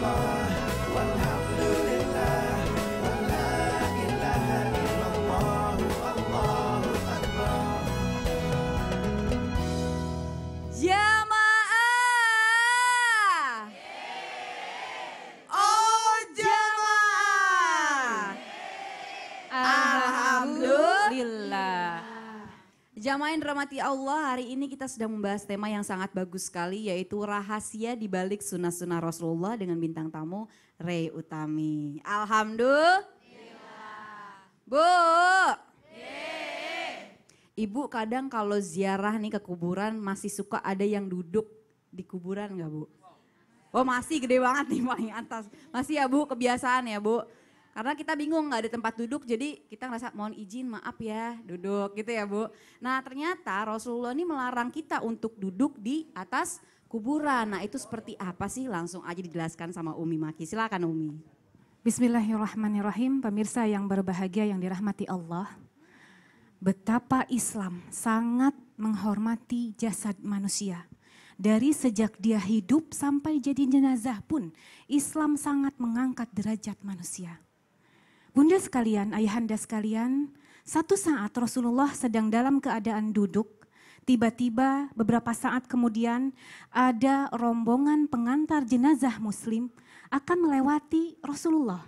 smile. Pemain Ramati Allah, hari ini kita sudah membahas tema yang sangat bagus sekali yaitu rahasia di balik sunnah-sunnah Rasulullah dengan bintang tamu Rey Utami. Alhamdulillah. Bu. Ibu kadang kalau ziarah nih ke kuburan masih suka ada yang duduk di kuburan nggak Bu? Oh masih gede banget nih paling atas. Masih ya Bu kebiasaan ya Bu? Karena kita bingung nggak ada tempat duduk, jadi kita ngerasa mohon izin maaf ya duduk gitu ya Bu. Nah ternyata Rasulullah ini melarang kita untuk duduk di atas kuburan. Nah itu seperti apa sih? Langsung aja dijelaskan sama Umi Maki. Silakan Umi. Bismillahirrahmanirrahim, pemirsa yang berbahagia yang dirahmati Allah. Betapa Islam sangat menghormati jasad manusia. Dari sejak dia hidup sampai jadi jenazah pun, Islam sangat mengangkat derajat manusia. Bunda sekalian, ayahanda sekalian, satu saat Rasulullah sedang dalam keadaan duduk, tiba-tiba beberapa saat kemudian ada rombongan pengantar jenazah muslim akan melewati Rasulullah.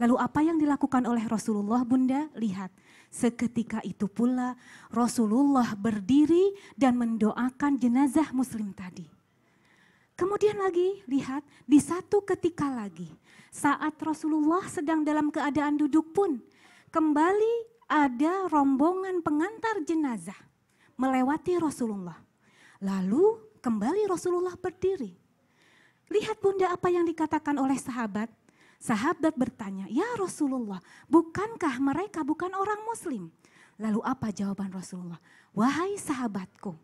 Lalu apa yang dilakukan oleh Rasulullah Bunda? Lihat, seketika itu pula Rasulullah berdiri dan mendoakan jenazah muslim tadi. Kemudian lagi, lihat, di satu ketika lagi saat Rasulullah sedang dalam keadaan duduk pun kembali ada rombongan pengantar jenazah melewati Rasulullah. Lalu kembali Rasulullah berdiri. Lihat bunda apa yang dikatakan oleh sahabat. Sahabat bertanya, ya Rasulullah, bukankah mereka bukan orang muslim? Lalu apa jawaban Rasulullah? Wahai sahabatku,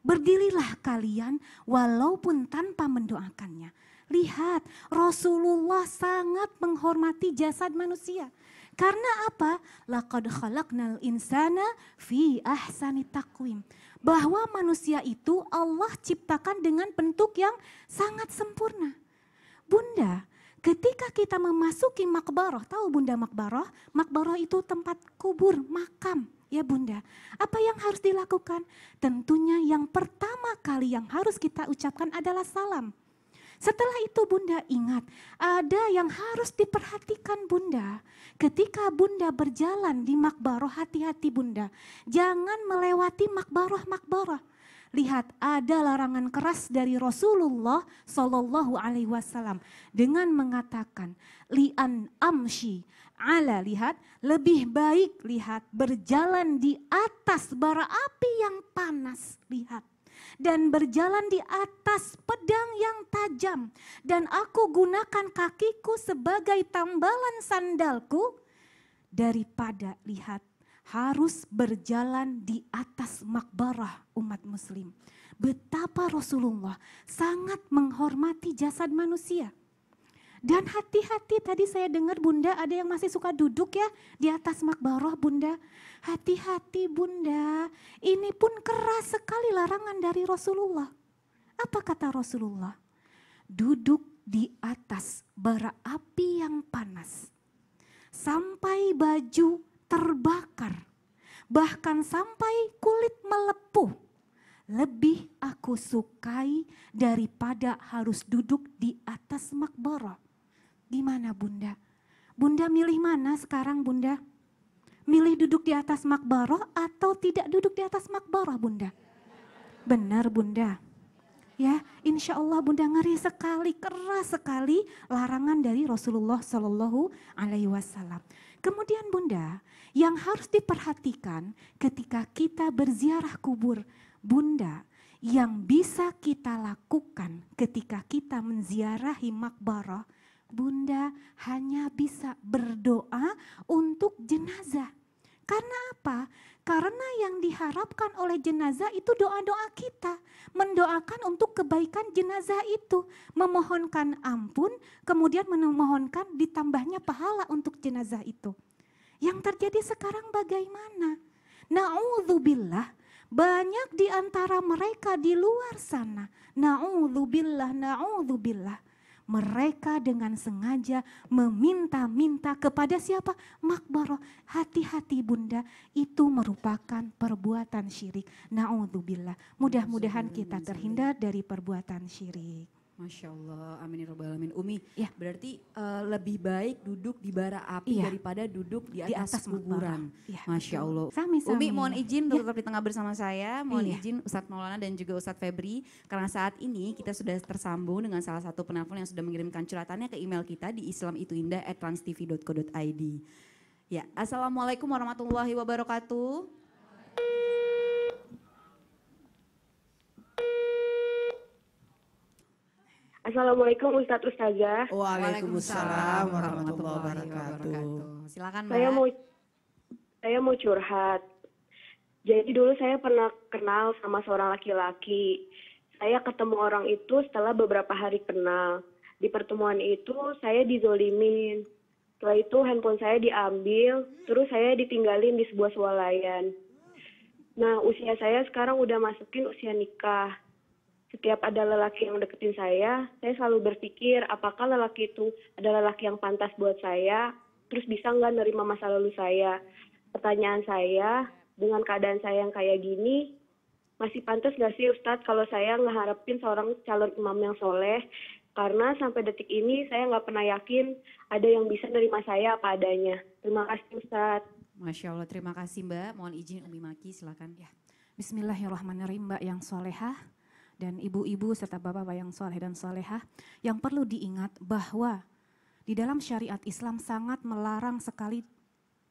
berdirilah kalian walaupun tanpa mendoakannya Lihat, Rasulullah sangat menghormati jasad manusia. Karena apa? Laqad khalaqnal insana fi ahsani taqwim. Bahwa manusia itu Allah ciptakan dengan bentuk yang sangat sempurna. Bunda, ketika kita memasuki makbaroh, tahu bunda makbaroh? Makbaroh itu tempat kubur, makam. Ya bunda, apa yang harus dilakukan? Tentunya yang pertama kali yang harus kita ucapkan adalah salam. Setelah itu Bunda ingat, ada yang harus diperhatikan Bunda. Ketika Bunda berjalan di makbaroh, hati-hati Bunda. Jangan melewati makbaroh-makbaroh. Lihat ada larangan keras dari Rasulullah Shallallahu Alaihi Wasallam dengan mengatakan lian amshi ala lihat lebih baik lihat berjalan di atas bara api yang panas lihat dan berjalan di atas pedang yang tajam dan aku gunakan kakiku sebagai tambalan sandalku daripada lihat harus berjalan di atas makbarah umat muslim. Betapa Rasulullah sangat menghormati jasad manusia. Dan hati-hati tadi saya dengar bunda ada yang masih suka duduk ya di atas makbaroh bunda. Hati-hati bunda, ini pun keras sekali larangan dari Rasulullah. Apa kata Rasulullah? Duduk di atas bara api yang panas. Sampai baju terbakar. Bahkan sampai kulit melepuh. Lebih aku sukai daripada harus duduk di atas makbaroh. Gimana bunda? Bunda milih mana sekarang bunda? Milih duduk di atas makbaroh atau tidak duduk di atas makbaroh bunda? Benar bunda. Ya, insya Allah bunda ngeri sekali, keras sekali larangan dari Rasulullah Shallallahu Alaihi Wasallam. Kemudian bunda, yang harus diperhatikan ketika kita berziarah kubur, bunda yang bisa kita lakukan ketika kita menziarahi makbarah Bunda hanya bisa berdoa untuk jenazah. Karena apa? Karena yang diharapkan oleh jenazah itu doa-doa kita. Mendoakan untuk kebaikan jenazah itu. Memohonkan ampun, kemudian memohonkan ditambahnya pahala untuk jenazah itu. Yang terjadi sekarang bagaimana? Na'udzubillah, banyak di antara mereka di luar sana. Na'udzubillah, na'udzubillah mereka dengan sengaja meminta-minta kepada siapa? Makbaroh. Hati-hati bunda, itu merupakan perbuatan syirik. Na'udzubillah. Mudah-mudahan kita terhindar dari perbuatan syirik. Masya Allah, amin ya robbal alamin. Umi, ya. berarti uh, lebih baik duduk di bara api ya. daripada duduk di atas, di atas kuburan. Ya, Masya Allah. Sami, sami. Umi mohon izin ya. tetap di tengah bersama saya, mohon ya. izin Ustadz Maulana dan juga Ustadz Febri, karena saat ini kita sudah tersambung dengan salah satu penelpon yang sudah mengirimkan curhatannya ke email kita di islamituindah@transtv.co.id. Ya, Assalamualaikum warahmatullahi wabarakatuh. Assalamualaikum Ustadz Ustazah. Waalaikumsalam warahmatullahi wabarakatuh. Silakan Mbak. Saya mau saya mau curhat. Jadi dulu saya pernah kenal sama seorang laki-laki. Saya ketemu orang itu setelah beberapa hari kenal. Di pertemuan itu saya dizolimin. Setelah itu handphone saya diambil, terus saya ditinggalin di sebuah swalayan. Nah, usia saya sekarang udah masukin usia nikah setiap ada lelaki yang deketin saya, saya selalu berpikir apakah lelaki itu adalah lelaki yang pantas buat saya, terus bisa nggak nerima masa lalu saya. Pertanyaan saya, dengan keadaan saya yang kayak gini, masih pantas nggak sih Ustadz kalau saya ngeharapin seorang calon imam yang soleh, karena sampai detik ini saya nggak pernah yakin ada yang bisa nerima saya apa adanya. Terima kasih Ustadz. Masya Allah, terima kasih Mbak. Mohon izin Umi Maki, silakan. Ya. Bismillahirrahmanirrahim Mbak yang solehah dan ibu-ibu serta bapak-bapak yang soleh dan solehah yang perlu diingat bahwa di dalam syariat Islam sangat melarang sekali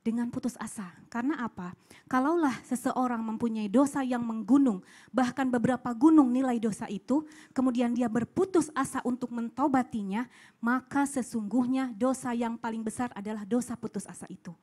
dengan putus asa. Karena apa? Kalaulah seseorang mempunyai dosa yang menggunung, bahkan beberapa gunung nilai dosa itu, kemudian dia berputus asa untuk mentobatinya, maka sesungguhnya dosa yang paling besar adalah dosa putus asa itu.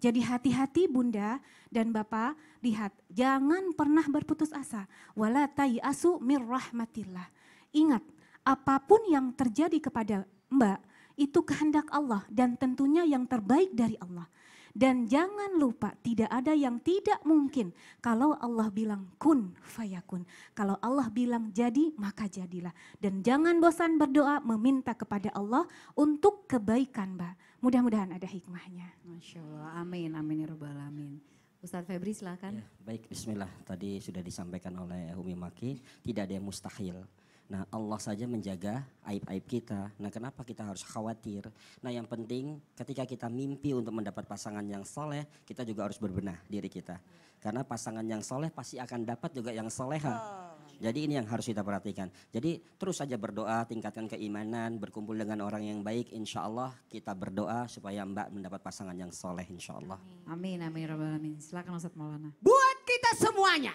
Jadi hati-hati Bunda dan Bapak, lihat, jangan pernah berputus asa. Wala tayasu mir rahmatillah. Ingat, apapun yang terjadi kepada Mbak, itu kehendak Allah dan tentunya yang terbaik dari Allah. Dan jangan lupa tidak ada yang tidak mungkin. Kalau Allah bilang kun fayakun. Kalau Allah bilang jadi maka jadilah. Dan jangan bosan berdoa meminta kepada Allah untuk kebaikan Mbak. Mudah-mudahan ada hikmahnya. Masya Allah. Amin. Amin. Ya Rabbal alamin. Ustadz Febri silahkan. Ya, baik, bismillah. Tadi sudah disampaikan oleh Umi Maki, tidak ada yang mustahil. Nah Allah saja menjaga aib-aib kita. Nah kenapa kita harus khawatir? Nah yang penting ketika kita mimpi untuk mendapat pasangan yang soleh, kita juga harus berbenah diri kita. Karena pasangan yang soleh pasti akan dapat juga yang soleha. Jadi ini yang harus kita perhatikan. Jadi terus saja berdoa, tingkatkan keimanan, berkumpul dengan orang yang baik. Insya Allah kita berdoa supaya Mbak mendapat pasangan yang soleh insya Allah. Amin, amin, amin. Rabbal Silakan Ustaz Maulana. Buat kita semuanya.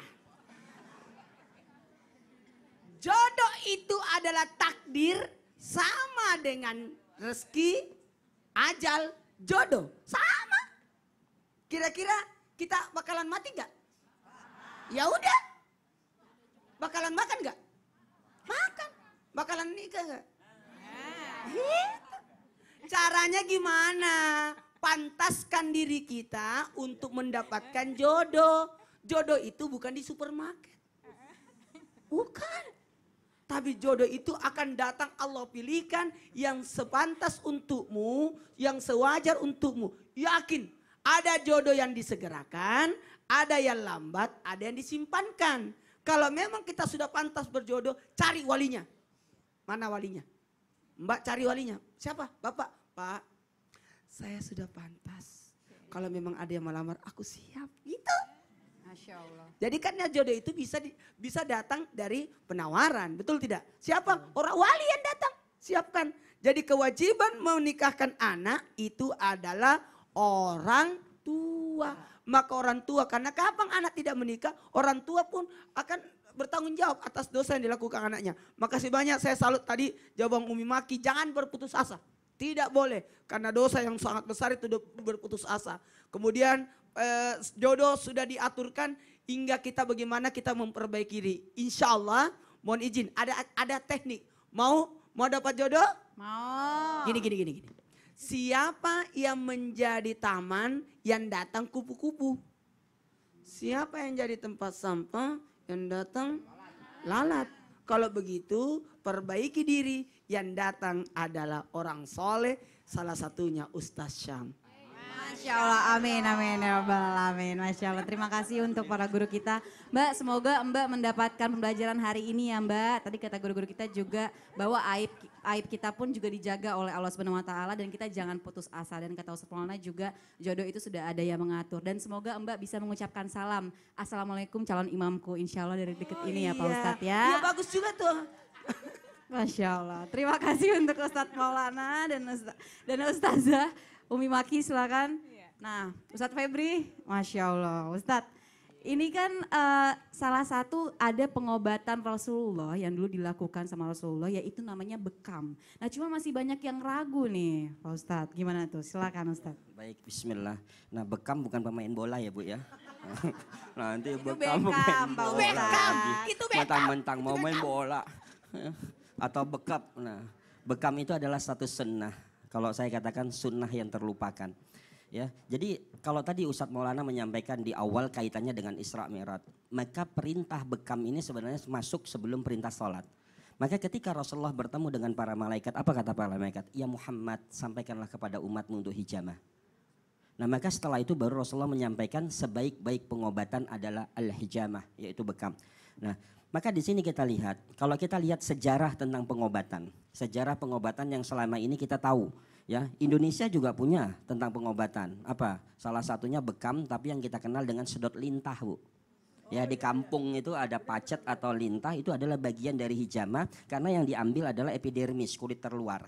itu adalah takdir sama dengan rezeki, ajal, jodoh. Sama. Kira-kira kita bakalan mati gak? Ya udah. Bakalan makan gak? Makan. Bakalan nikah nggak? Gitu. Caranya gimana? Pantaskan diri kita untuk mendapatkan jodoh. Jodoh itu bukan di supermarket. Bukan. Tapi jodoh itu akan datang Allah pilihkan yang sepantas untukmu, yang sewajar untukmu. Yakin, ada jodoh yang disegerakan, ada yang lambat, ada yang disimpankan. Kalau memang kita sudah pantas berjodoh, cari walinya. Mana walinya? Mbak cari walinya. Siapa? Bapak? Pak, saya sudah pantas. Kalau memang ada yang melamar, aku siap. Gitu. Masya Jadi kan jodoh itu bisa di, bisa datang dari penawaran, betul tidak? Siapa? Orang wali yang datang, siapkan. Jadi kewajiban menikahkan anak itu adalah orang tua. Maka orang tua, karena kapan anak tidak menikah, orang tua pun akan bertanggung jawab atas dosa yang dilakukan anaknya. Makasih banyak saya salut tadi jawaban Umi Maki, jangan berputus asa. Tidak boleh karena dosa yang sangat besar itu berputus asa. Kemudian eh, jodoh sudah diaturkan hingga kita bagaimana kita memperbaiki diri. Insya Allah mohon izin ada ada teknik. Mau mau dapat jodoh? Mau. Gini gini gini gini. Siapa yang menjadi taman yang datang kupu-kupu? Siapa yang jadi tempat sampah yang datang lalat? Kalau begitu perbaiki diri yang datang adalah orang soleh salah satunya Ustaz Syam. Masya Allah, amin, amin, ya Rabbal, amin. Masya Allah, terima kasih untuk para guru kita. Mbak, semoga Mbak mendapatkan pembelajaran hari ini ya Mbak. Tadi kata guru-guru kita juga bahwa aib aib kita pun juga dijaga oleh Allah Subhanahu wa taala dan kita jangan putus asa dan kata Ustaz Maulana juga jodoh itu sudah ada yang mengatur dan semoga Mbak bisa mengucapkan salam. Assalamualaikum calon imamku Insya Allah dari deket oh, ini ya Pak iya. Ustaz Ustadz ya. Iya bagus juga tuh. Masya Allah. Terima kasih untuk Ustadz Maulana dan Ustaz, dan Ustazah Umi Maki silakan. Iya. Nah, Ustadz Febri, Masya Allah. Ustadz, ini kan uh, salah satu ada pengobatan Rasulullah yang dulu dilakukan sama Rasulullah yaitu namanya bekam. Nah cuma masih banyak yang ragu nih Pak Ustadz. Gimana tuh? Silakan Ustadz. Baik, bismillah. Nah bekam bukan pemain bola ya Bu ya? Nah, nanti itu bekam, bekam pemain bola. itu bekam. Mentang-mentang mau main bola. Atau bekap. Nah bekam itu adalah satu sunnah kalau saya katakan sunnah yang terlupakan. Ya, jadi kalau tadi Ustadz Maulana menyampaikan di awal kaitannya dengan Isra Mi'raj, maka perintah bekam ini sebenarnya masuk sebelum perintah sholat. Maka ketika Rasulullah bertemu dengan para malaikat, apa kata para malaikat? Ya Muhammad, sampaikanlah kepada umatmu untuk hijamah. Nah maka setelah itu baru Rasulullah menyampaikan sebaik-baik pengobatan adalah al-hijamah, yaitu bekam. Nah maka di sini kita lihat, kalau kita lihat sejarah tentang pengobatan, sejarah pengobatan yang selama ini kita tahu, ya Indonesia juga punya tentang pengobatan. Apa? Salah satunya bekam, tapi yang kita kenal dengan sedot lintah, bu. Ya di kampung itu ada pacet atau lintah itu adalah bagian dari hijama karena yang diambil adalah epidermis kulit terluar.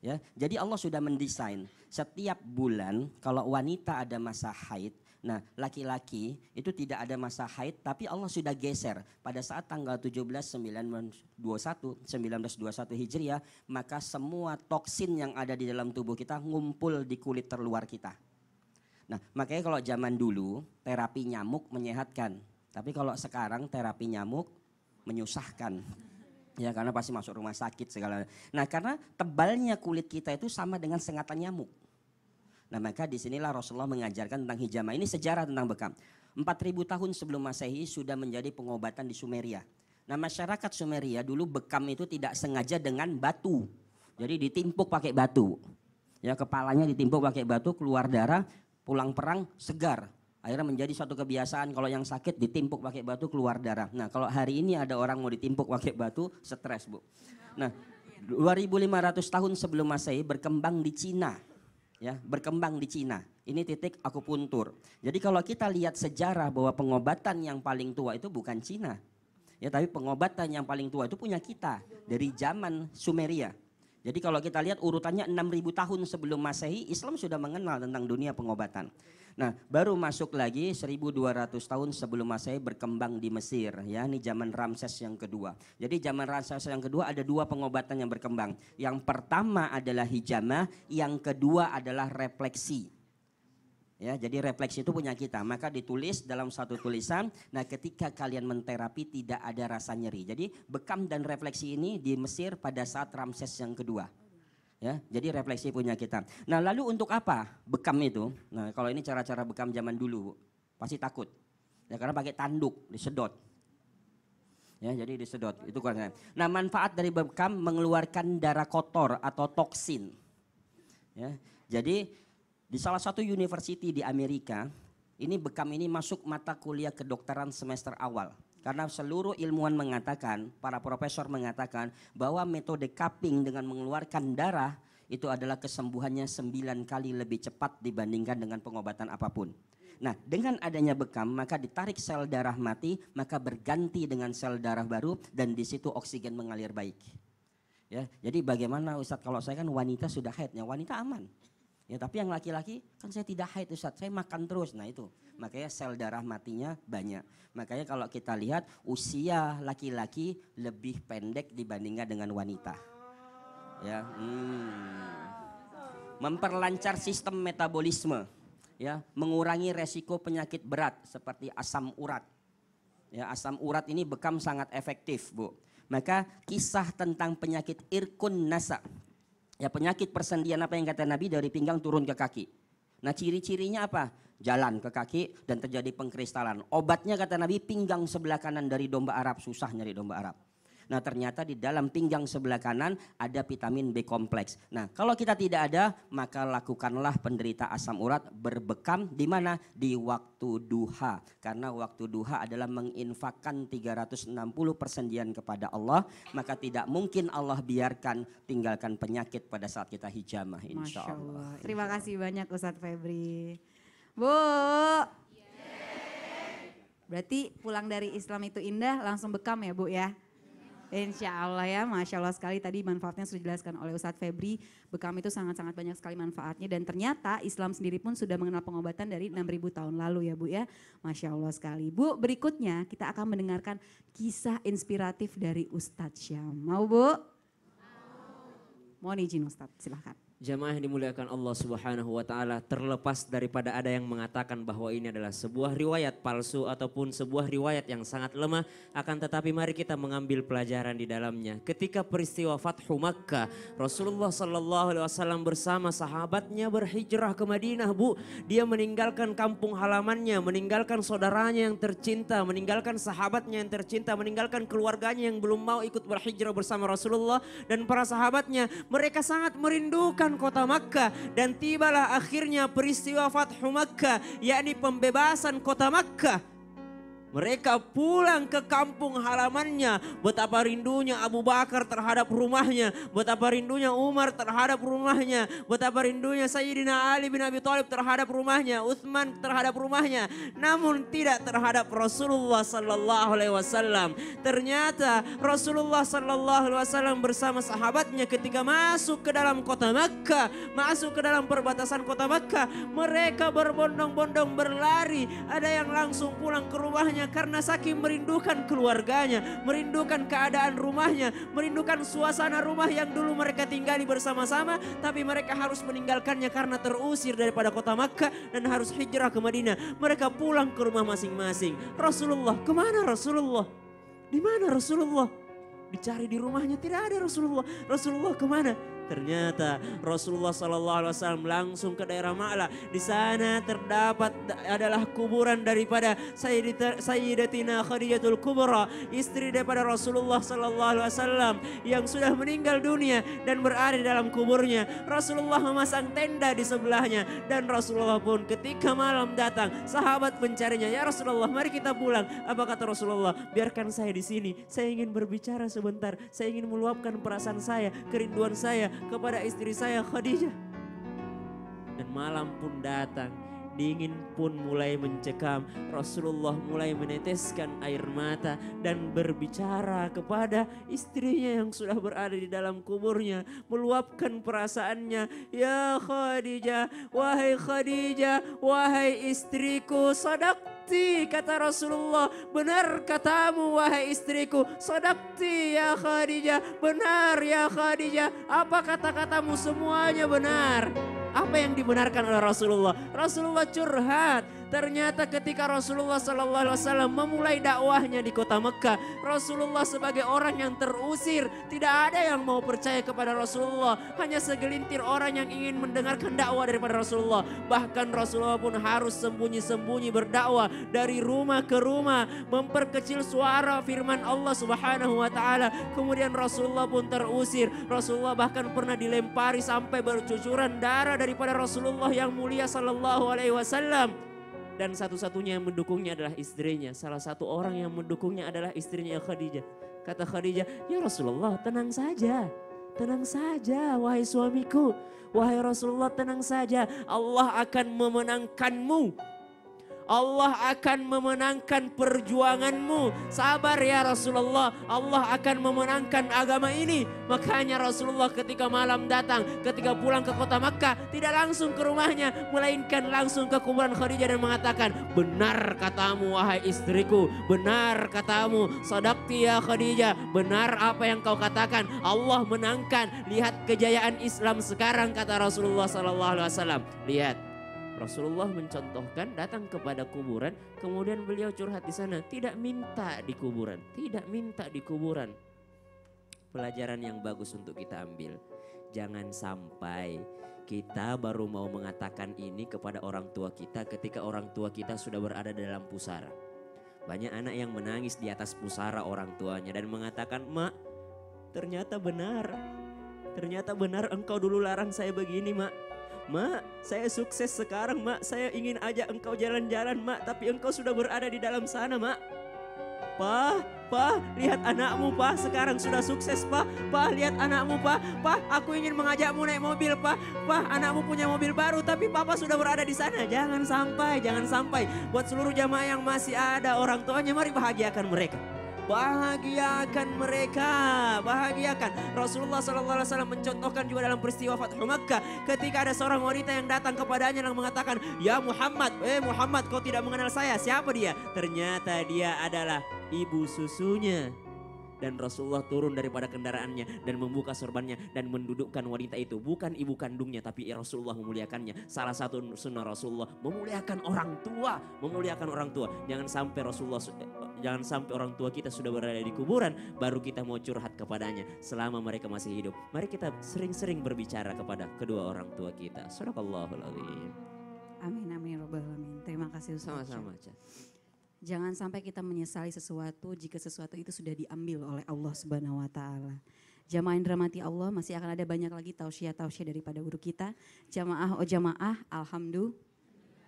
Ya, jadi Allah sudah mendesain setiap bulan kalau wanita ada masa haid Nah, laki-laki itu tidak ada masa haid, tapi Allah sudah geser. Pada saat tanggal 17 1921 1921 Hijriah, maka semua toksin yang ada di dalam tubuh kita ngumpul di kulit terluar kita. Nah, makanya kalau zaman dulu terapi nyamuk menyehatkan. Tapi kalau sekarang terapi nyamuk menyusahkan. Ya, karena pasti masuk rumah sakit segala. Nah, karena tebalnya kulit kita itu sama dengan sengatan nyamuk. Nah maka disinilah Rasulullah mengajarkan tentang hijama Ini sejarah tentang bekam. 4000 tahun sebelum masehi sudah menjadi pengobatan di Sumeria. Nah masyarakat Sumeria dulu bekam itu tidak sengaja dengan batu. Jadi ditimpuk pakai batu. Ya kepalanya ditimpuk pakai batu, keluar darah, pulang perang segar. Akhirnya menjadi suatu kebiasaan kalau yang sakit ditimpuk pakai batu keluar darah. Nah kalau hari ini ada orang mau ditimpuk pakai batu, stres bu. Nah 2500 tahun sebelum masehi berkembang di Cina ya berkembang di Cina. Ini titik aku puntur. Jadi kalau kita lihat sejarah bahwa pengobatan yang paling tua itu bukan Cina. Ya, tapi pengobatan yang paling tua itu punya kita dari zaman Sumeria. Jadi kalau kita lihat urutannya 6000 tahun sebelum Masehi, Islam sudah mengenal tentang dunia pengobatan. Nah, baru masuk lagi 1200 tahun sebelum Masehi berkembang di Mesir ya. Ini zaman Ramses yang kedua. Jadi zaman Ramses yang kedua ada dua pengobatan yang berkembang. Yang pertama adalah hijamah, yang kedua adalah refleksi. Ya, jadi refleksi itu punya kita. Maka ditulis dalam satu tulisan. Nah, ketika kalian menterapi tidak ada rasa nyeri. Jadi bekam dan refleksi ini di Mesir pada saat Ramses yang kedua ya. Jadi refleksi punya kita. Nah, lalu untuk apa bekam itu? Nah, kalau ini cara-cara bekam zaman dulu, Bu. Pasti takut. Ya karena pakai tanduk, disedot. Ya, jadi disedot. Itu kurangnya. Nah, manfaat dari bekam mengeluarkan darah kotor atau toksin. Ya. Jadi di salah satu university di Amerika, ini bekam ini masuk mata kuliah kedokteran semester awal. Karena seluruh ilmuwan mengatakan, para profesor mengatakan bahwa metode cupping dengan mengeluarkan darah itu adalah kesembuhannya sembilan kali lebih cepat dibandingkan dengan pengobatan apapun. Nah, dengan adanya bekam, maka ditarik sel darah mati, maka berganti dengan sel darah baru, dan di situ oksigen mengalir baik. Ya, jadi bagaimana Ustadz kalau saya kan wanita sudah haidnya, wanita aman. Ya, tapi yang laki-laki kan saya tidak haid Ustaz, saya makan terus. Nah, itu. Makanya sel darah matinya banyak. Makanya kalau kita lihat usia laki-laki lebih pendek dibandingkan dengan wanita. Ya. Hmm. Memperlancar sistem metabolisme, ya, mengurangi resiko penyakit berat seperti asam urat. Ya, asam urat ini bekam sangat efektif, Bu. Maka kisah tentang penyakit Irkun Nasa Ya penyakit persendian apa yang kata Nabi dari pinggang turun ke kaki. Nah ciri-cirinya apa? Jalan ke kaki dan terjadi pengkristalan. Obatnya kata Nabi pinggang sebelah kanan dari domba Arab. Susah nyari domba Arab. Nah ternyata di dalam pinggang sebelah kanan ada vitamin B kompleks. Nah kalau kita tidak ada maka lakukanlah penderita asam urat berbekam di mana? Di waktu duha. Karena waktu duha adalah menginfakkan 360 persendian kepada Allah. Maka tidak mungkin Allah biarkan tinggalkan penyakit pada saat kita hijamah insya Allah. Allah. Terima kasih banyak Ustadz Febri. Bu, Berarti pulang dari Islam itu indah langsung bekam ya Bu ya? Insya Allah ya, Masya Allah sekali tadi manfaatnya sudah dijelaskan oleh Ustadz Febri. Bekam itu sangat-sangat banyak sekali manfaatnya dan ternyata Islam sendiri pun sudah mengenal pengobatan dari 6.000 tahun lalu ya Bu ya. Masya Allah sekali. Bu berikutnya kita akan mendengarkan kisah inspiratif dari Ustadz Syam. Mau Bu? Mau. Mohon izin Ustadz silahkan. Jamaah yang dimuliakan Allah Subhanahu wa taala, terlepas daripada ada yang mengatakan bahwa ini adalah sebuah riwayat palsu ataupun sebuah riwayat yang sangat lemah, akan tetapi mari kita mengambil pelajaran di dalamnya. Ketika peristiwa Fathu Makkah, Rasulullah sallallahu alaihi wasallam bersama sahabatnya berhijrah ke Madinah, Bu. Dia meninggalkan kampung halamannya, meninggalkan saudaranya yang tercinta, meninggalkan sahabatnya yang tercinta, meninggalkan keluarganya yang belum mau ikut berhijrah bersama Rasulullah dan para sahabatnya. Mereka sangat merindukan kota Makkah dan tibalah akhirnya peristiwa Fathu Makkah yakni pembebasan kota Makkah mereka pulang ke kampung halamannya. Betapa rindunya Abu Bakar terhadap rumahnya. Betapa rindunya Umar terhadap rumahnya. Betapa rindunya Sayyidina Ali bin Abi Thalib terhadap rumahnya. Uthman terhadap rumahnya. Namun tidak terhadap Rasulullah Sallallahu Alaihi Wasallam. Ternyata Rasulullah Sallallahu Alaihi Wasallam bersama sahabatnya ketika masuk ke dalam kota Makkah. Masuk ke dalam perbatasan kota Makkah. Mereka berbondong-bondong berlari. Ada yang langsung pulang ke rumahnya karena saking merindukan keluarganya, merindukan keadaan rumahnya, merindukan suasana rumah yang dulu mereka tinggali bersama-sama, tapi mereka harus meninggalkannya karena terusir daripada kota Makkah dan harus hijrah ke Madinah. Mereka pulang ke rumah masing-masing. Rasulullah, kemana Rasulullah? Di mana Rasulullah? Dicari di rumahnya tidak ada Rasulullah. Rasulullah kemana? Ternyata Rasulullah Sallallahu Alaihi Wasallam langsung ke daerah Ma'la. Di sana terdapat adalah kuburan daripada Sayyidatina Khadijatul Kubra, istri daripada Rasulullah Sallallahu Alaihi Wasallam yang sudah meninggal dunia dan berada dalam kuburnya. Rasulullah memasang tenda di sebelahnya dan Rasulullah pun ketika malam datang, sahabat mencarinya. Ya Rasulullah, mari kita pulang. Apa kata Rasulullah? Biarkan saya di sini. Saya ingin berbicara sebentar. Saya ingin meluapkan perasaan saya, kerinduan saya kepada istri saya Khadijah. Dan malam pun datang, dingin pun mulai mencekam. Rasulullah mulai meneteskan air mata dan berbicara kepada istrinya yang sudah berada di dalam kuburnya, meluapkan perasaannya, "Ya Khadijah, wahai Khadijah, wahai istriku, sadaqta Sodakti kata Rasulullah. Benar katamu wahai istriku. Sodakti ya Khadijah. Benar ya Khadijah. Apa kata-katamu semuanya benar. Apa yang dibenarkan oleh Rasulullah? Rasulullah curhat. Ternyata ketika Rasulullah Sallallahu Alaihi Wasallam memulai dakwahnya di kota Mekah, Rasulullah sebagai orang yang terusir, tidak ada yang mau percaya kepada Rasulullah. Hanya segelintir orang yang ingin mendengarkan dakwah daripada Rasulullah. Bahkan Rasulullah pun harus sembunyi-sembunyi berdakwah dari rumah ke rumah, memperkecil suara firman Allah Subhanahu Wa Taala. Kemudian Rasulullah pun terusir. Rasulullah bahkan pernah dilempari sampai bercucuran darah daripada Rasulullah yang mulia Sallallahu Alaihi Wasallam dan satu-satunya yang mendukungnya adalah istrinya. Salah satu orang yang mendukungnya adalah istrinya Khadijah. Kata Khadijah, "Ya Rasulullah, tenang saja. Tenang saja wahai suamiku. Wahai Rasulullah, tenang saja. Allah akan memenangkanmu." Allah akan memenangkan perjuanganmu. Sabar ya Rasulullah, Allah akan memenangkan agama ini. Makanya Rasulullah ketika malam datang, ketika pulang ke kota Makkah, tidak langsung ke rumahnya, melainkan langsung ke kuburan Khadijah dan mengatakan, "Benar katamu wahai istriku, benar katamu, sadakti ya Khadijah, benar apa yang kau katakan. Allah menangkan. Lihat kejayaan Islam sekarang," kata Rasulullah sallallahu alaihi wasallam. Lihat Rasulullah mencontohkan datang kepada kuburan, kemudian beliau curhat di sana, tidak minta di kuburan, tidak minta di kuburan. Pelajaran yang bagus untuk kita ambil. Jangan sampai kita baru mau mengatakan ini kepada orang tua kita ketika orang tua kita sudah berada dalam pusara. Banyak anak yang menangis di atas pusara orang tuanya dan mengatakan, "Mak, ternyata benar. Ternyata benar engkau dulu larang saya begini, Mak." Mak, saya sukses sekarang, Mak. Saya ingin ajak engkau jalan-jalan, Mak. Tapi engkau sudah berada di dalam sana, Mak. Pa, pa, lihat anakmu, Pa. Sekarang sudah sukses, Pa. Pa, lihat anakmu, Pa. Pa, aku ingin mengajakmu naik mobil, Pa. Pa, anakmu punya mobil baru, tapi Papa sudah berada di sana. Jangan sampai, jangan sampai. Buat seluruh jamaah yang masih ada orang tuanya, mari bahagiakan mereka bahagiakan mereka bahagiakan Rasulullah Sallallahu Alaihi Wasallam mencontohkan juga dalam peristiwa Fathu Makkah ketika ada seorang wanita yang datang kepadanya dan mengatakan ya Muhammad eh Muhammad kau tidak mengenal saya siapa dia ternyata dia adalah ibu susunya dan Rasulullah turun daripada kendaraannya dan membuka sorbannya dan mendudukkan wanita itu bukan ibu kandungnya tapi ya Rasulullah memuliakannya salah satu sunnah Rasulullah memuliakan orang tua memuliakan orang tua jangan sampai Rasulullah Jangan sampai orang tua kita sudah berada di kuburan baru kita mau curhat kepadanya selama mereka masih hidup. Mari kita sering-sering berbicara kepada kedua orang tua kita. Sadaqallahul azim. Amin amin robbal alamin. Terima kasih Ustaz. Sama-sama. Jangan sampai kita menyesali sesuatu jika sesuatu itu sudah diambil oleh Allah Subhanahu wa taala. Jamaah yang Allah masih akan ada banyak lagi tausiah-tausiah daripada guru kita. Jamaah oh jamaah, alhamdulillah.